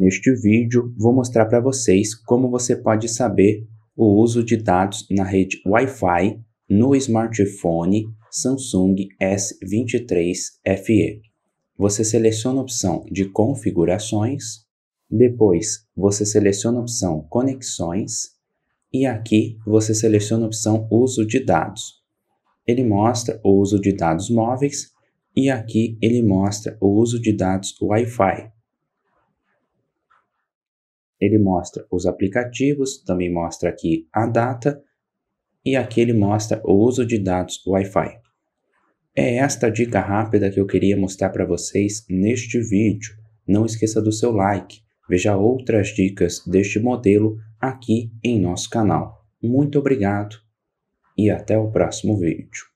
Neste vídeo, vou mostrar para vocês como você pode saber o uso de dados na rede Wi-Fi no smartphone Samsung S23 FE. Você seleciona a opção de configurações, depois você seleciona a opção conexões e aqui você seleciona a opção uso de dados. Ele mostra o uso de dados móveis e aqui ele mostra o uso de dados Wi-Fi ele mostra os aplicativos, também mostra aqui a data e aqui ele mostra o uso de dados Wi-Fi. É esta dica rápida que eu queria mostrar para vocês neste vídeo. Não esqueça do seu like. Veja outras dicas deste modelo aqui em nosso canal. Muito obrigado e até o próximo vídeo.